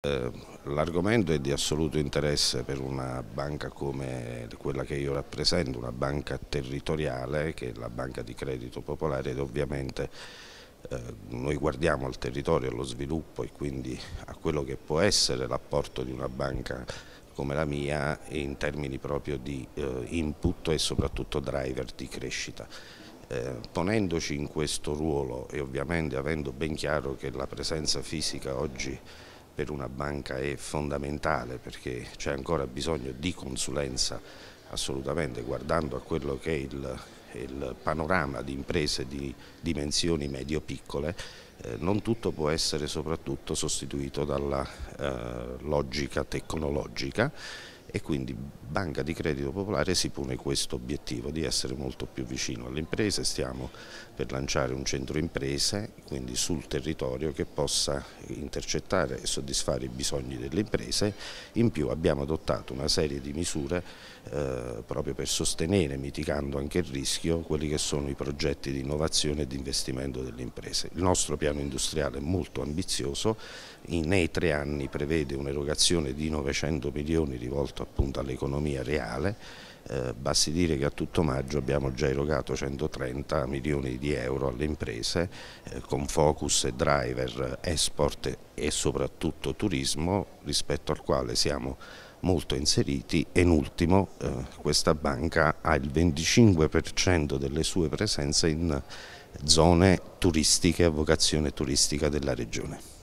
Ehm, l'argomento è di assoluto interesse per una banca come quella che io rappresento, una banca territoriale che è la banca di credito popolare ed ovviamente ehm, noi guardiamo al territorio, allo sviluppo e quindi a quello che può essere l'apporto di una banca come la mia in termini proprio di eh, input e soprattutto driver di crescita. Ehm, ponendoci in questo ruolo e ovviamente avendo ben chiaro che la presenza fisica oggi per una banca è fondamentale perché c'è ancora bisogno di consulenza assolutamente guardando a quello che è il, il panorama di imprese di dimensioni medio-piccole eh, non tutto può essere soprattutto sostituito dalla eh, logica tecnologica e quindi Banca di Credito Popolare si pone questo obiettivo di essere molto più vicino alle imprese, stiamo per lanciare un centro imprese quindi sul territorio che possa intercettare e soddisfare i bisogni delle imprese, in più abbiamo adottato una serie di misure eh, proprio per sostenere, mitigando anche il rischio, quelli che sono i progetti di innovazione e di investimento delle imprese. Il nostro piano industriale è molto ambizioso, nei tre anni prevede un'erogazione di 900 milioni rivolti rapporto appunto all'economia reale, eh, basti dire che a tutto maggio abbiamo già erogato 130 milioni di euro alle imprese eh, con focus e driver export e soprattutto turismo rispetto al quale siamo molto inseriti e in ultimo eh, questa banca ha il 25% delle sue presenze in zone turistiche a vocazione turistica della regione.